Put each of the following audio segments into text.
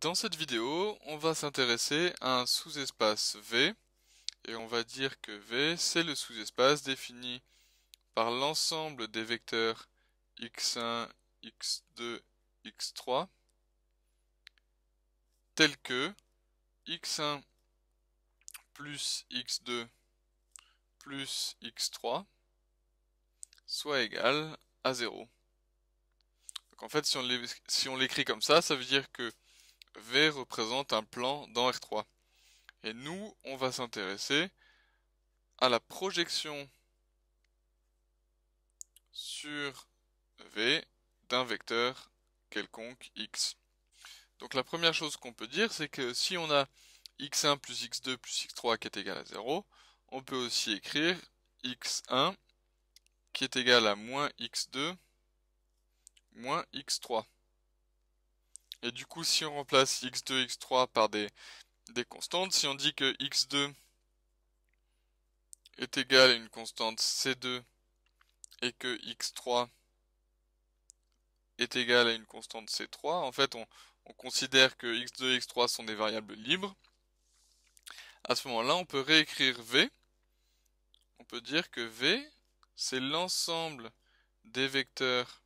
Dans cette vidéo, on va s'intéresser à un sous-espace V, et on va dire que V, c'est le sous-espace défini par l'ensemble des vecteurs x1, x2, x3, tels que x1 plus x2 plus x3 soit égal à 0. Donc en fait, si on l'écrit comme ça, ça veut dire que V représente un plan dans R3. Et nous, on va s'intéresser à la projection sur V d'un vecteur quelconque x. Donc la première chose qu'on peut dire, c'est que si on a x1 plus x2 plus x3 qui est égal à 0, on peut aussi écrire x1 qui est égal à moins x2 moins x3. Et du coup, si on remplace x2, x3 par des, constantes, si on dit que x2 est égal à une constante c2 et que x3 est égal à une constante c3, en fait on, on considère que x2 x3 sont des variables libres. À ce moment-là, on peut réécrire v. On peut dire que v, c'est l'ensemble des vecteurs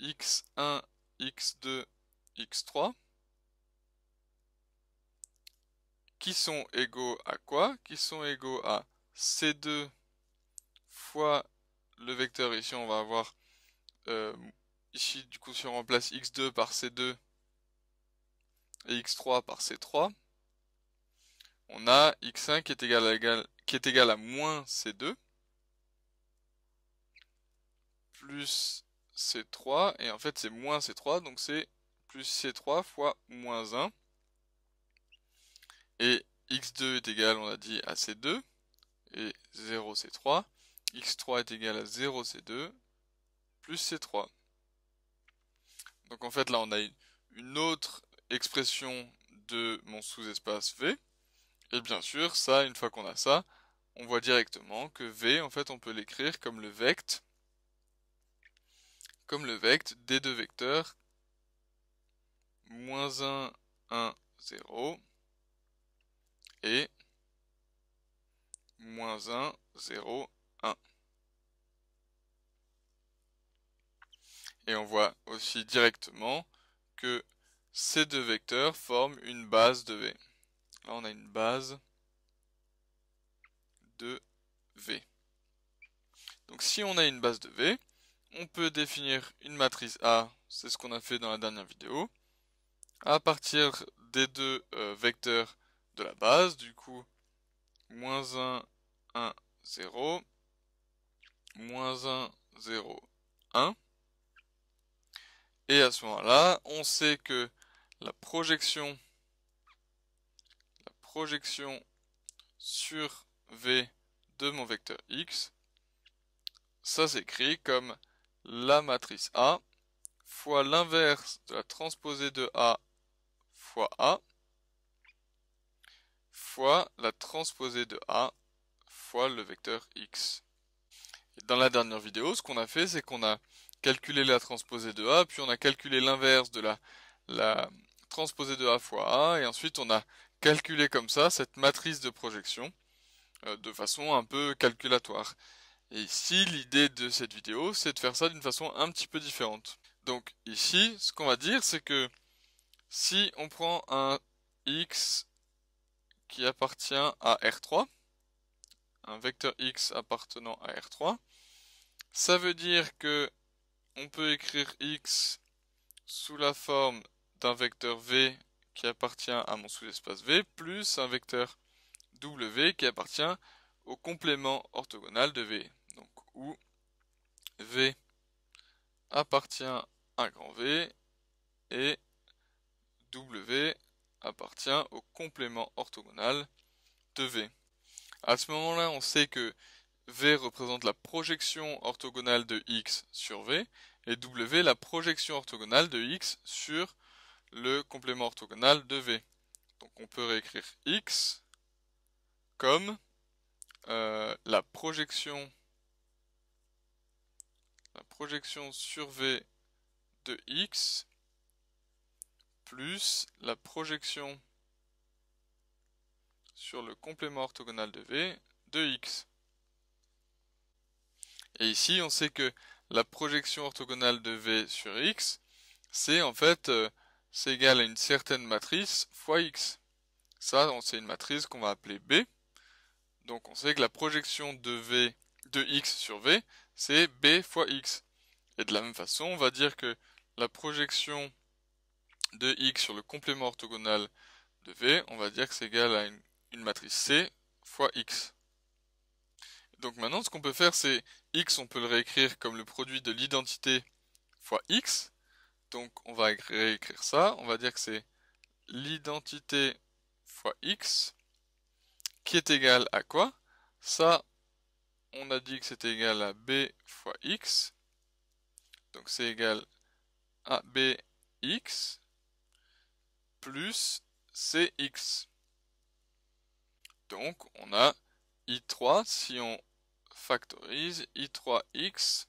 x1, x2 x3 qui sont égaux à quoi Qui sont égaux à c2 fois le vecteur ici on va avoir euh, ici du coup si on remplace x2 par c2 et x3 par c3 on a x1 est égal à, qui est égal à moins c2 plus c3 et en fait c'est moins c3 donc c'est plus C3 fois moins 1. Et x2 est égal, on a dit, à C2 et 0 C3. x3 est égal à 0 C2 plus C3. Donc en fait là on a une autre expression de mon sous-espace V. Et bien sûr, ça, une fois qu'on a ça, on voit directement que V, en fait, on peut l'écrire comme le vect, comme le vect des deux vecteurs moins 1, 1, 0 et moins 1, 0, 1. Et on voit aussi directement que ces deux vecteurs forment une base de V. Là, on a une base de V. Donc si on a une base de V, on peut définir une matrice A, c'est ce qu'on a fait dans la dernière vidéo, à partir des deux euh, vecteurs de la base, du coup, moins 1, 1, 0, moins 1, 0, 1. Et à ce moment-là, on sait que la projection, la projection sur V de mon vecteur X, ça s'écrit comme la matrice A fois l'inverse de la transposée de A fois A fois la transposée de A fois le vecteur X. Et dans la dernière vidéo, ce qu'on a fait, c'est qu'on a calculé la transposée de A, puis on a calculé l'inverse de la, transposée de A fois A, et ensuite on a calculé comme ça cette matrice de projection euh, de façon un peu calculatoire. Et ici, l'idée de cette vidéo, c'est de faire ça d'une façon un petit peu différente. Donc ici, ce qu'on va dire, c'est que si on prend un x qui appartient à R3, un vecteur x appartenant à R3, ça veut dire que on peut écrire x sous la forme d'un vecteur v qui appartient à mon sous-espace v plus un vecteur w qui appartient au complément orthogonal de v. Donc où v appartient à grand v et W appartient au complément orthogonal de V. À ce moment-là, on sait que V représente la projection orthogonale de X sur V et W la projection orthogonale de X sur le complément orthogonal de V. Donc on peut réécrire X comme euh, la projection la projection sur V de X plus la projection sur le complément orthogonal de V de X. Et ici, on sait que la projection orthogonale de V sur X, c'est en fait, euh, c'est égal à une certaine matrice fois X. Ça, c'est une matrice qu'on va appeler B. Donc on sait que la projection de V de X sur V, c'est B fois X. Et de la même façon, on va dire que la projection de x sur le complément orthogonal de v, on va dire que c'est égal à une, matrice C fois x. Donc maintenant, ce qu'on peut faire, c'est x, on peut le réécrire comme le produit de l'identité fois x. Donc on va réécrire ça, on va dire que c'est l'identité fois x qui est égal à quoi Ça, on a dit que c'était égal à b fois x. Donc c'est égal à bx plus CX. Donc on a I3, si on factorise, I3X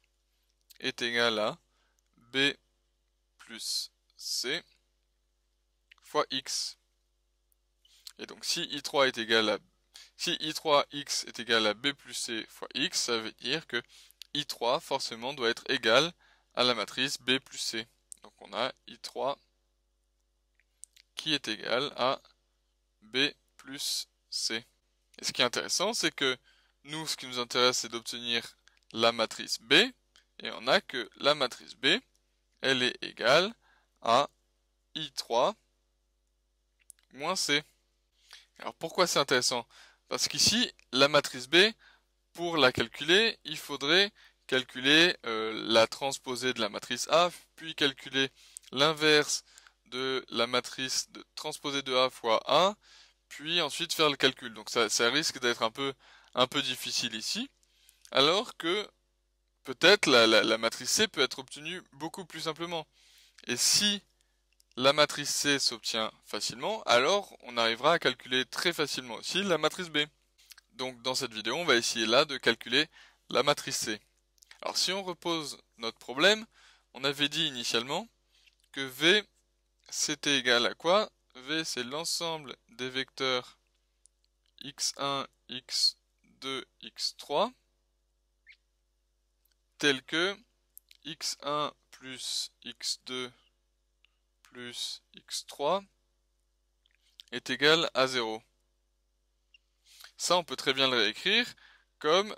est égal à B plus C fois X. Et donc si I3 est égal à si I3X est égal à B plus C fois X, ça veut dire que I3 forcément doit être égal à la matrice B plus C. Donc on a I3 qui est égal à B plus C. Et ce qui est intéressant, c'est que nous, ce qui nous intéresse, c'est d'obtenir la matrice B, et on a que la matrice B, elle est égale à I3 moins C. Alors pourquoi c'est intéressant Parce qu'ici, la matrice B, pour la calculer, il faudrait calculer euh, la transposée de la matrice A, puis calculer l'inverse de la matrice transposée de A fois 1, puis ensuite faire le calcul. Donc ça, risque d'être un peu, un peu difficile ici, alors que peut-être la, la, matrice C peut être obtenue beaucoup plus simplement. Et si la matrice C s'obtient facilement, alors on arrivera à calculer très facilement aussi la matrice B. Donc dans cette vidéo, on va essayer là de calculer la matrice C. Alors si on repose notre problème, on avait dit initialement que V c'était égal à quoi V c'est l'ensemble des vecteurs x1, x2, x3 tels que x1 plus x2 plus x3 est égal à 0. Ça, on peut très bien le réécrire comme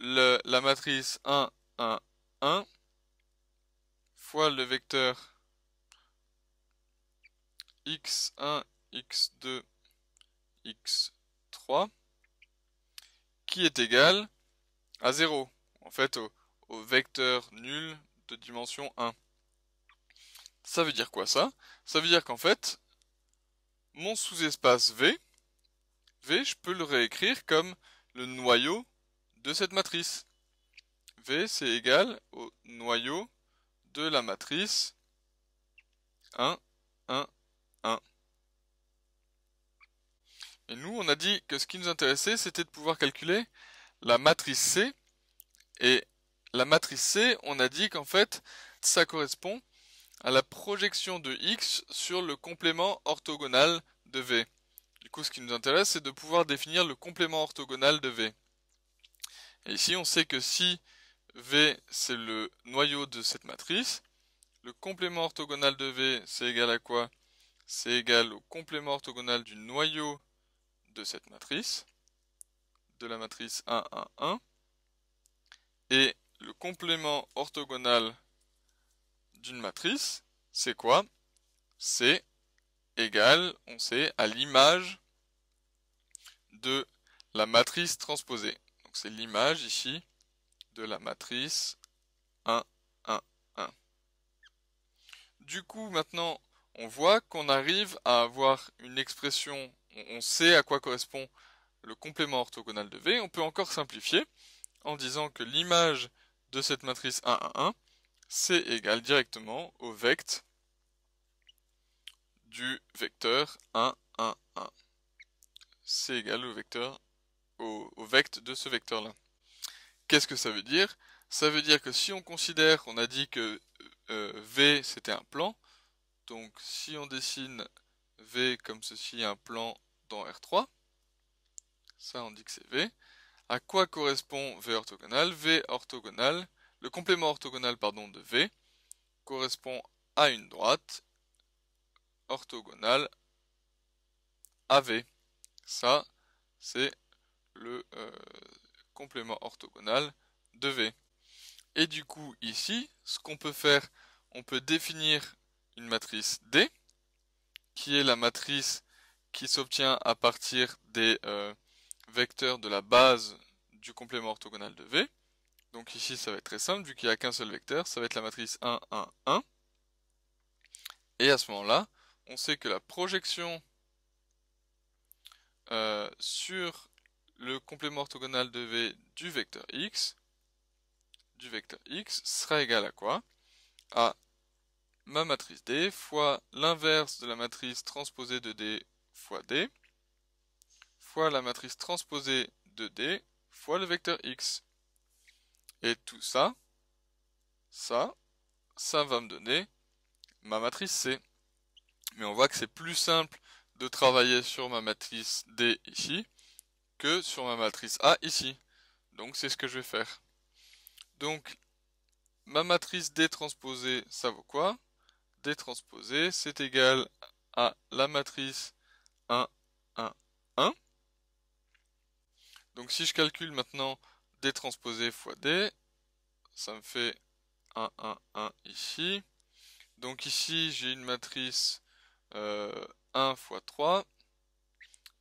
la matrice 1, 1, 1 fois le vecteur x1, x2, x3, qui est égal à 0, en fait au, vecteur nul de dimension 1. Ça veut dire quoi ça Ça veut dire qu'en fait, mon sous-espace V, V, je peux le réécrire comme le noyau de cette matrice. V, c'est égal au noyau de la matrice 1, 1, et nous, on a dit que ce qui nous intéressait, c'était de pouvoir calculer la matrice C. Et la matrice C, on a dit qu'en fait, ça correspond à la projection de X sur le complément orthogonal de V. Du coup, ce qui nous intéresse, c'est de pouvoir définir le complément orthogonal de V. Et ici, on sait que si V, c'est le noyau de cette matrice, le complément orthogonal de V, c'est égal à quoi c'est égal au complément orthogonal du noyau de cette matrice, de la matrice 1, 1, 1, et le complément orthogonal d'une matrice, c'est quoi C'est égal, on sait, à l'image de la matrice transposée. Donc c'est l'image ici de la matrice 1, 1, 1. Du coup, maintenant, on voit qu'on arrive à avoir une expression, on sait à quoi correspond le complément orthogonal de V, on peut encore simplifier en disant que l'image de cette matrice 1, 1, 1, c'est égal directement au vect du vecteur 1, 1, 1. C'est égal au vecteur au, de ce vecteur-là. Qu'est-ce que ça veut dire Ça veut dire que si on considère on a dit que euh, V c'était un plan, donc si on dessine V comme ceci, un plan dans R3, ça on dit que c'est V. À quoi correspond V orthogonal V orthogonal, le complément orthogonal pardon, de V correspond à une droite orthogonale à V. Ça, c'est le euh, complément orthogonal de V. Et du coup, ici, ce qu'on peut faire, on peut définir une matrice D, qui est la matrice qui s'obtient à partir des euh, vecteurs de la base du complément orthogonal de V. Donc ici, ça va être très simple, vu qu'il n'y a qu'un seul vecteur, ça va être la matrice 1, 1, 1. Et à ce moment-là, on sait que la projection euh, sur le complément orthogonal de V du vecteur x, du vecteur x sera égale à quoi À ma matrice D fois l'inverse de la matrice transposée de D fois D fois la matrice transposée de D fois le vecteur X. Et tout ça, ça, ça va me donner ma matrice C. Mais on voit que c'est plus simple de travailler sur ma matrice D ici que sur ma matrice A ici. Donc c'est ce que je vais faire. Donc ma matrice D transposée, ça vaut quoi d transposé c'est égal à la matrice 1, 1, 1. Donc si je calcule maintenant D transposé fois D, ça me fait 1, 1, 1 ici. Donc ici j'ai une matrice 1 euh, fois 3.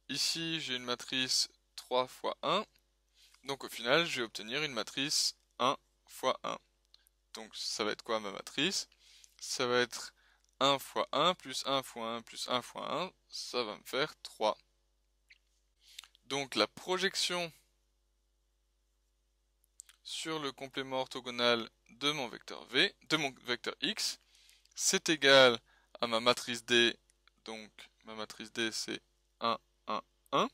Ici j'ai une matrice 3 fois 1. Donc au final je vais obtenir une matrice 1 fois 1. Donc ça va être quoi ma matrice Ça va être 1 fois 1 plus 1 fois 1 plus 1 fois 1, ça va me faire 3. Donc la projection sur le complément orthogonal de mon vecteur v, de mon vecteur x, c'est égal à ma matrice D, donc ma matrice D c'est 1, 1, 1,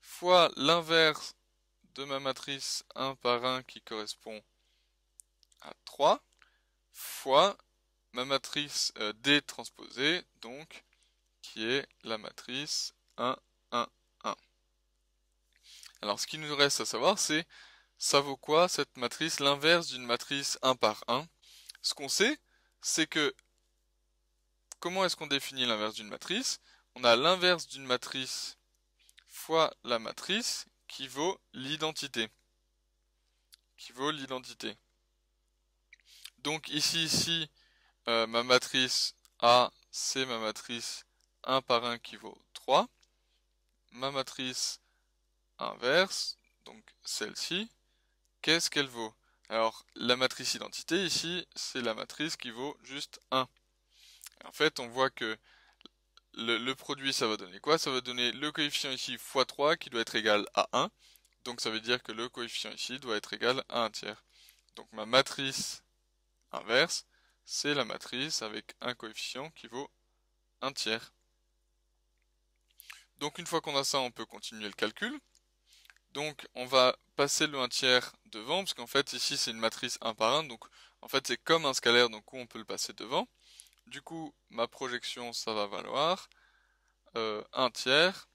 fois l'inverse de ma matrice 1 par 1 qui correspond à 3, fois ma matrice euh, D transposée, donc, qui est la matrice 1, 1, 1. Alors, ce qu'il nous reste à savoir, c'est ça vaut quoi cette matrice, l'inverse d'une matrice 1 par 1 Ce qu'on sait, c'est que comment est-ce qu'on définit l'inverse d'une matrice On a l'inverse d'une matrice fois la matrice qui vaut l'identité. Qui vaut l'identité. Donc ici, ici, euh, ma matrice A, c'est ma matrice 1 par 1 qui vaut 3. Ma matrice inverse, donc celle-ci, qu'est-ce qu'elle vaut Alors, la matrice identité ici, c'est la matrice qui vaut juste 1. En fait, on voit que le, produit, ça va donner quoi Ça va donner le coefficient ici fois 3 qui doit être égal à 1. Donc ça veut dire que le coefficient ici doit être égal à 1 tiers. Donc ma matrice inverse, c'est la matrice avec un coefficient qui vaut un tiers. Donc une fois qu'on a ça, on peut continuer le calcul. Donc on va passer le 1 tiers devant, parce qu'en fait ici c'est une matrice 1 par 1, donc en fait c'est comme un scalaire, donc on peut le passer devant. Du coup, ma projection, ça va valoir 1 euh, tiers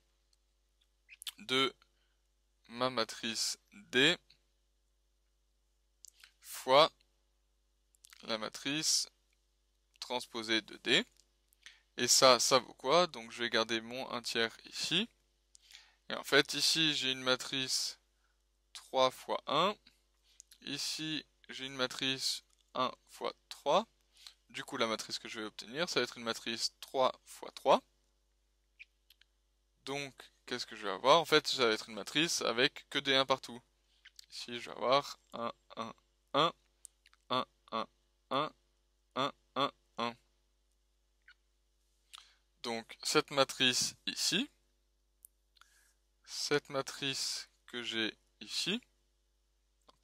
de ma matrice D fois la matrice transposée de D. Et ça, ça vaut quoi Donc je vais garder mon 1 tiers ici. Et en fait, ici, j'ai une matrice 3 fois 1. Ici, j'ai une matrice 1 fois 3. Du coup, la matrice que je vais obtenir, ça va être une matrice 3 fois 3. Donc, qu'est-ce que je vais avoir En fait, ça va être une matrice avec que d 1 partout. Ici, je vais avoir 1, 1, 1, 1, 1, 1, 1, 1, 1. Donc cette matrice ici, cette matrice que j'ai ici,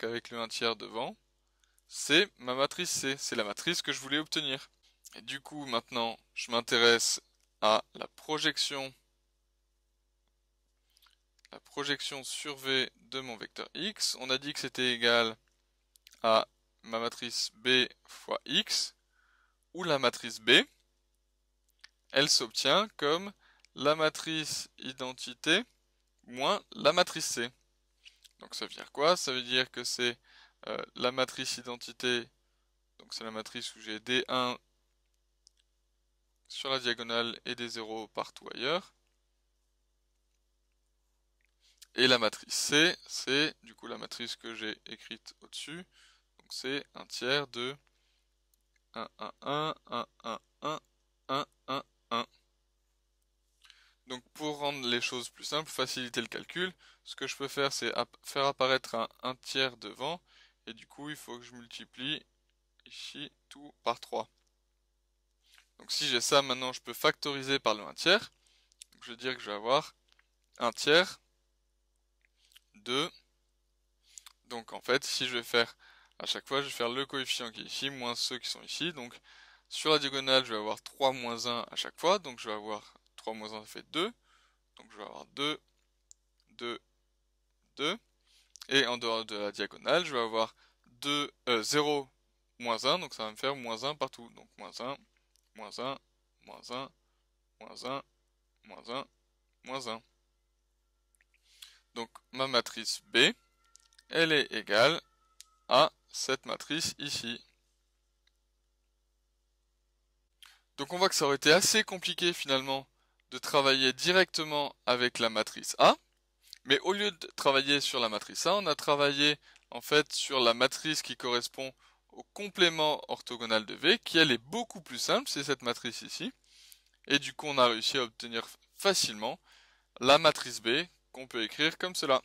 avec le 1 tiers devant, c'est ma matrice C, c'est la matrice que je voulais obtenir. Et du coup maintenant je m'intéresse à la projection la projection sur V de mon vecteur x. On a dit que c'était égal à ma matrice B fois X, ou la matrice B, elle s'obtient comme la matrice identité moins la matrice C. Donc ça veut dire quoi Ça veut dire que c'est euh, la matrice identité, donc c'est la matrice où j'ai D1 sur la diagonale et des 0 partout ailleurs. Et la matrice C, c'est du coup la matrice que j'ai écrite au-dessus, donc c'est un tiers de 1, 1, 1, 1, 1, 1, 1, 1, 1. Donc pour rendre les choses plus simples, faciliter le calcul, ce que je peux faire c'est faire apparaître un 1 tiers devant, et du coup il faut que je multiplie ici tout par 3. Donc si j'ai ça, maintenant je peux factoriser par le 1 tiers. je vais dire que je vais avoir 1 tiers de... Donc en fait, si je vais faire à chaque fois, je vais faire le coefficient qui est ici, moins ceux qui sont ici. Donc, sur la diagonale, je vais avoir 3 moins 1 à chaque fois. Donc, je vais avoir 3 moins 1, ça fait 2. Donc, je vais avoir 2, 2, 2. Et en dehors de la diagonale, je vais avoir 2, 0 euh, moins 1. Donc, ça va me faire moins 1 partout. Donc, moins 1, moins 1, moins 1, moins 1, moins 1, moins 1. Donc, ma matrice B, elle est égale à cette matrice ici. Donc on voit que ça aurait été assez compliqué finalement de travailler directement avec la matrice A. Mais au lieu de travailler sur la matrice A, on a travaillé en fait sur la matrice qui correspond au complément orthogonal de V, qui elle est beaucoup plus simple, c'est cette matrice ici. Et du coup on a réussi à obtenir facilement la matrice B qu'on peut écrire comme cela.